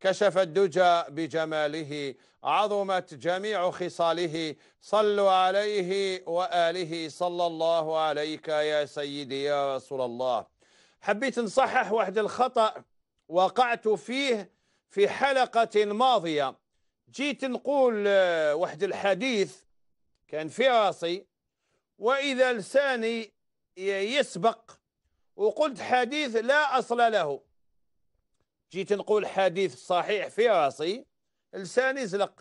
كشف الدجى بجماله عظمت جميع خصاله صلوا عليه وآله صلى الله عليك يا سيدي يا رسول الله حبيت نصحح واحد الخطأ وقعت فيه في حلقة ماضية جيت نقول واحد الحديث كان في راسي وإذا لساني يسبق وقلت حديث لا أصل له جيت نقول حديث صحيح في راسي لساني زلق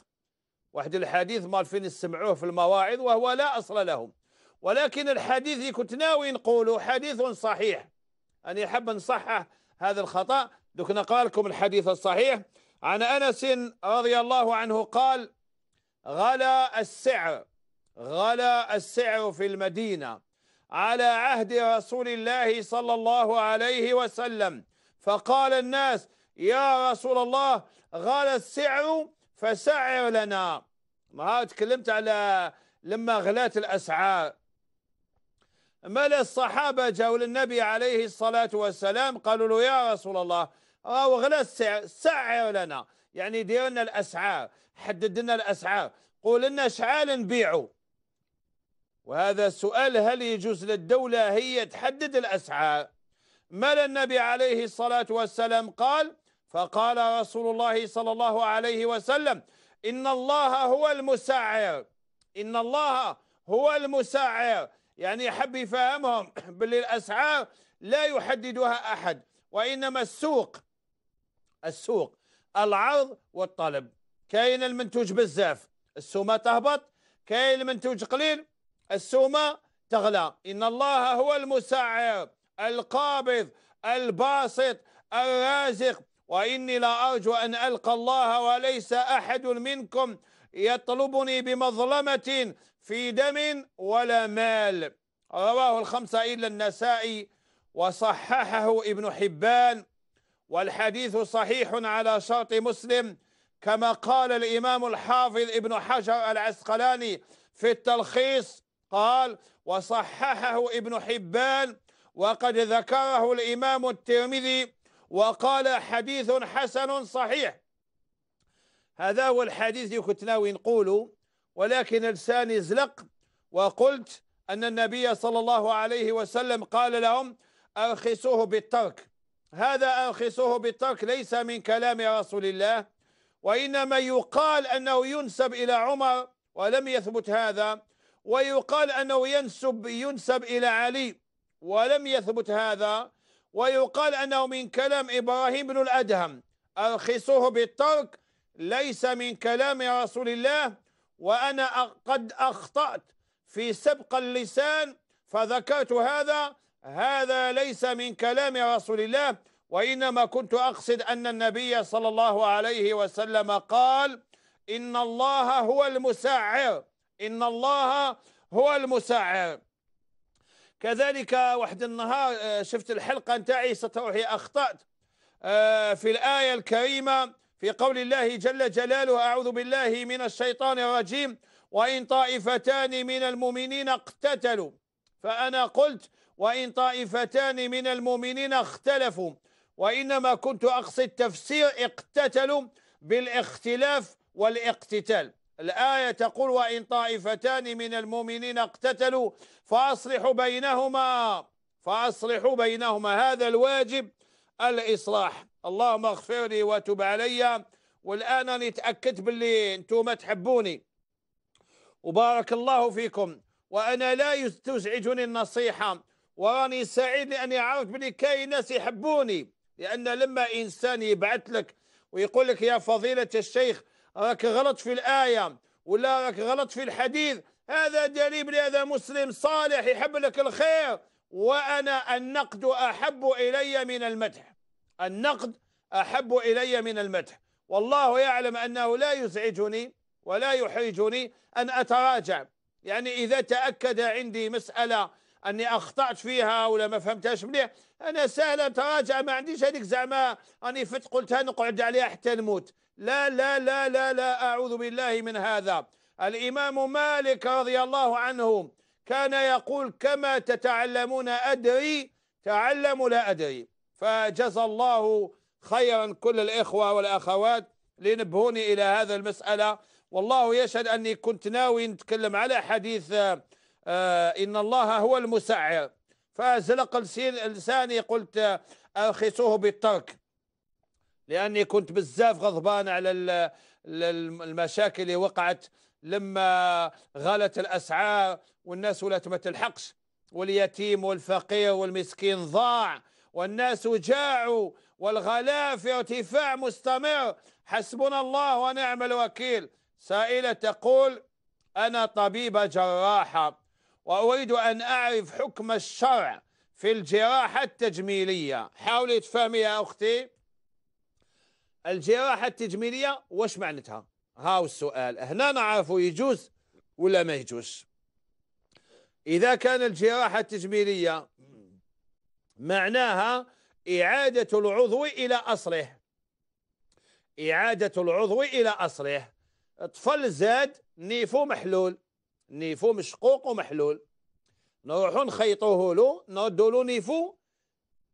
واحد الحديث فين يسمعوه في المواعظ وهو لا أصل لهم ولكن الحديث اللي كنت ناوي نقوله حديث صحيح اني احب نصحح هذا الخطأ دوك نقرأ لكم الحديث الصحيح عن أنس رضي الله عنه قال غلا السعر غلا السعر في المدينة على عهد رسول الله صلى الله عليه وسلم فقال الناس يا رسول الله غال السعر فسعر لنا ما تكلمت على لما غلات الأسعار ملا الصحابة جاءوا للنبي عليه الصلاة والسلام قالوا له يا رسول الله راهو غلا السعر سعر لنا يعني دير لنا الأسعار حدد لنا الأسعار قول لنا شحال نبيعوا وهذا السؤال هل يجوز للدولة هي تحدد الأسعار مال النبي عليه الصلاة والسلام قال فقال رسول الله صلى الله عليه وسلم إن الله هو المسعر إن الله هو المسعر يعني حب يفهمهم باللي الأسعار لا يحددها أحد وإنما السوق السوق العرض والطلب كاين المنتوج بزاف السومه تهبط كاين المنتوج قليل السومه تغلى ان الله هو المسعر القابض الباسط الرازق وإني لأرجو ارجو أن ألقى الله وليس أحد منكم يطلبني بمظلمة في دم ولا مال رواه الخمسة إلا النسائي وصححه ابن حبان والحديث صحيح على شرط مسلم كما قال الإمام الحافظ ابن حجر العسقلاني في التلخيص قال وصححه ابن حبان وقد ذكره الإمام الترمذي وقال حديث حسن صحيح هذا هو الحديث اللي كنت ناوي نقوله ولكن لساني زلق وقلت أن النبي صلى الله عليه وسلم قال لهم أرخصوه بالترك هذا أرخصوه بالترك ليس من كلام رسول الله وإنما يقال أنه ينسب إلى عمر ولم يثبت هذا ويقال أنه ينسب ينسب إلى علي ولم يثبت هذا ويقال أنه من كلام إبراهيم بن الأدهم أرخصه بالترك ليس من كلام رسول الله وأنا قد أخطأت في سبق اللسان فذكرت هذا هذا ليس من كلام رسول الله وإنما كنت أقصد أن النبي صلى الله عليه وسلم قال إن الله هو المسعر إن الله هو المسعر كذلك واحد النهار آه، شفت الحلقة نتاعي ستروحي أخطأت آه، في الآية الكريمة في قول الله جل جلاله أعوذ بالله من الشيطان الرجيم وإن طائفتان من المؤمنين اقتتلوا فأنا قلت وإن طائفتان من المؤمنين اختلفوا وإنما كنت أقصد تفسير اقتتلوا بالاختلاف والاقتتال الآية تقول وإن طائفتان من المؤمنين اقتتلوا فأصلحوا بينهما فأصلحوا بينهما هذا الواجب الإصلاح اللهم اغفر لي وتب علي والآن نتأكد تأكدت باللي أنتم تحبوني وبارك الله فيكم وأنا لا تزعجني النصيحة وراني سعيد لأني عرفت بلي كاين ناس يحبوني لأن لما إنسان يبعث لك ويقول لك يا فضيلة الشيخ راك غلط في الآية ولا راك غلط في الحديث هذا دليل هذا مسلم صالح يحب لك الخير وأنا النقد أحب إلي من المدح النقد أحب إلي من المدح والله يعلم أنه لا يزعجني ولا يحرجني أن أتراجع يعني إذا تأكد عندي مسألة أني أخطأت فيها ولا ما فهمتهاش مليح أنا سهل أتراجع ما عنديش هذيك زعما راني فت قلتها نقعد عليها حتى نموت لا لا لا لا لا أعوذ بالله من هذا الإمام مالك رضي الله عنه كان يقول كما تتعلمون أدري تعلموا لا أدري فجزى الله خيرا كل الإخوة والأخوات لنبهوني إلى هذا المسألة والله يشهد أني كنت ناوي نتكلم على حديث آه، إن الله هو المسعر فزلق لساني قلت آه، أرخصوه بالترك لاني كنت بزاف غضبان على المشاكل اللي وقعت لما غلت الاسعار والناس ولات ما تلحقش واليتيم والفقير والمسكين ضاع والناس جاعوا والغلاء في ارتفاع مستمر حسبنا الله ونعم الوكيل سائله تقول انا طبيبه جراحه واريد ان اعرف حكم الشرع في الجراحه التجميليه حاولي تفهمي يا اختي الجراحة التجميلية واش معناتها هاو السؤال هنا نعرفوا يجوز ولا ما يجوز إذا كان الجراحة التجميلية معناها إعادة العضو إلى أصله إعادة العضو إلى أصله طفل زاد نيفو محلول نيفو مشقوق ومحلول نروحو نخيطوه له نردو له نيفو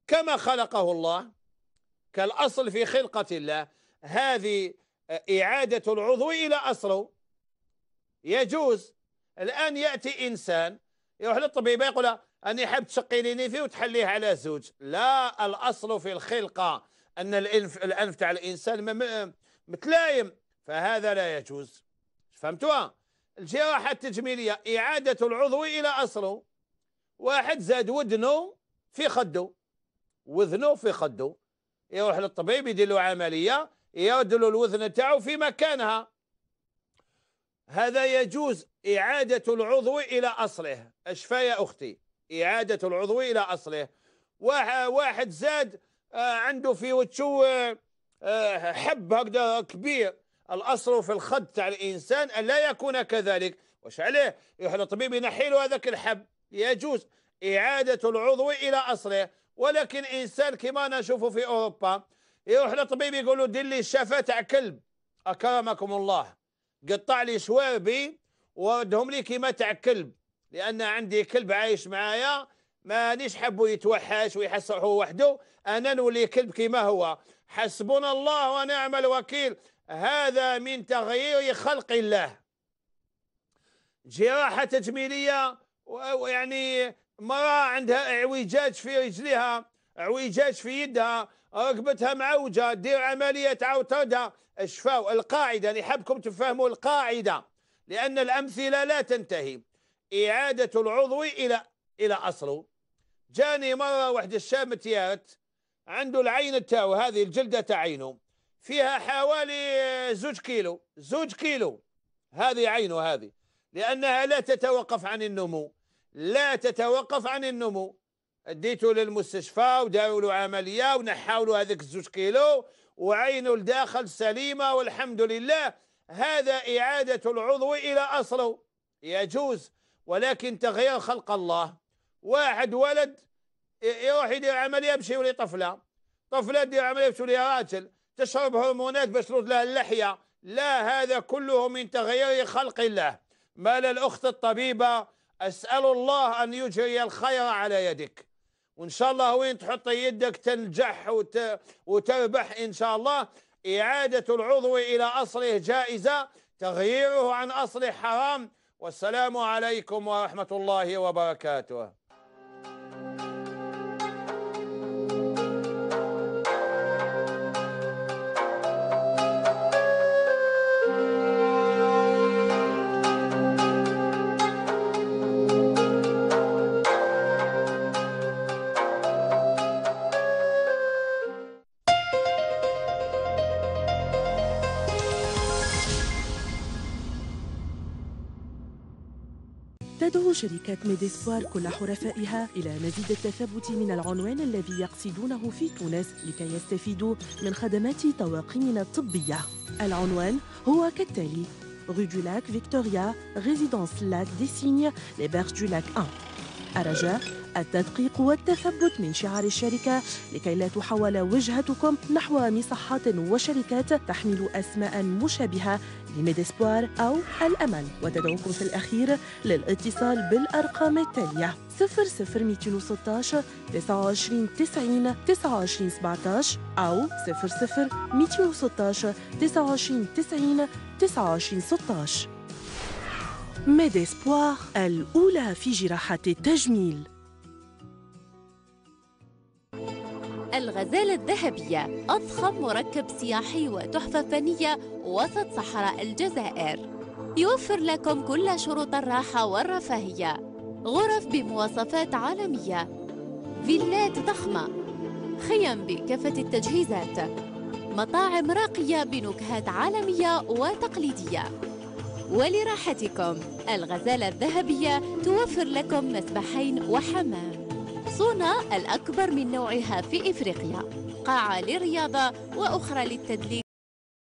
كما خلقه الله كالأصل في خلقة الله هذه آه، إعادة العضو إلى أصله يجوز الآن يأتي إنسان يروح للطبيبة يقول أني حاب تشقي فيه وتحليه على زوج لا الأصل في الخلقة أن الأنف, الأنف تاع الإنسان متلايم فهذا لا يجوز فهمتوها الجراحة التجميلية إعادة العضو إلى أصله واحد زاد ودنه في خده وذنه في خده يروح للطبيب يدير له عمليه يرد له الوزن تاعو في مكانها هذا يجوز إعادة العضو إلى أصله أشفى يا أختي إعادة العضو إلى أصله واحد زاد آه، عنده في وجهه آه، حب هكذا كبير الأصل في الخد تاع الإنسان ان لا يكون كذلك واش عليه يروح للطبيب ينحي له هذاك الحب يجوز إعادة العضو إلى أصله ولكن انسان كما نشوفه في اوروبا يروح لطبيب يقول له دير لي الشفا تاع كلب اكرمكم الله قطع لي شواربي وردهم لي كيما تاع كلب لان عندي كلب عايش معايا مانيش حابو يتوحش ويحس روحو وحده انا نولي كلب كيما هو حسبنا الله ونعم الوكيل هذا من تغيير خلق الله جراحه تجميليه ويعني امرأة عندها اعوجاج في رجلها اعوجاج في يدها ركبتها معوجة دير عملية تعاود تردها اشفاو القاعدة اللي يعني حابكم تفهموا القاعدة لأن الأمثلة لا تنتهي إعادة العضو إلى إلى أصله جاني مرة واحد الشاب تيارت عنده العين تاعو هذه الجلدة تاع عينه فيها حوالي زوج كيلو زوج كيلو هذه عينه هذه لأنها لا تتوقف عن النمو لا تتوقف عن النمو اديته للمستشفى وداروا له عمليه ونحاوا له هذاك الزوج كيلو وعينه لداخل سليمه والحمد لله هذا اعاده العضو الى اصله يجوز ولكن تغيير خلق الله واحد ولد يروح يدير عمليه يمشي يولي طفله طفله تدير عمليه يمشي تولي راجل تشرب هرمونات باش ترد لها اللحيه لا هذا كله من تغيير خلق الله ما الاخت الطبيبه أسأل الله أن يجري الخير على يدك وإن شاء الله وين تحط يدك تنجح وت... وتربح إن شاء الله إعادة العضو إلى أصله جائزة تغييره عن أصله حرام والسلام عليكم ورحمة الله وبركاته شركات شركة ميديسبوار كل حرفائها إلى مزيد التثبت من العنوان الذي يقصدونه في تونس لكي يستفيدوا من خدمات طواقمنا الطبية العنوان هو كالتالي Rue du Lac Victoria, résidence Lac des Signes, les berges du Lac 1. الرجاء التدقيق والتثبت من شعار الشركة لكي لا تحول وجهتكم نحو مصحات وشركات تحمل أسماء مشابهة لميديسبوار أو الأمل وتدعوكم في الأخير للاتصال بالأرقام التالية 00216 29 90 29 17 أو 00216 29 90 29 16 ميديسبوار الأولى في جراحة التجميل الغزالة الذهبية أضخم مركب سياحي وتحفة فنية وسط صحراء الجزائر يوفر لكم كل شروط الراحة والرفاهية غرف بمواصفات عالمية فيلات ضخمة خيم بكافة التجهيزات مطاعم راقية بنكهات عالمية وتقليدية ولراحتكم الغزالة الذهبية توفر لكم مسبحين وحمام صونا الأكبر من نوعها في إفريقيا قاعة للرياضة وأخرى للتدليك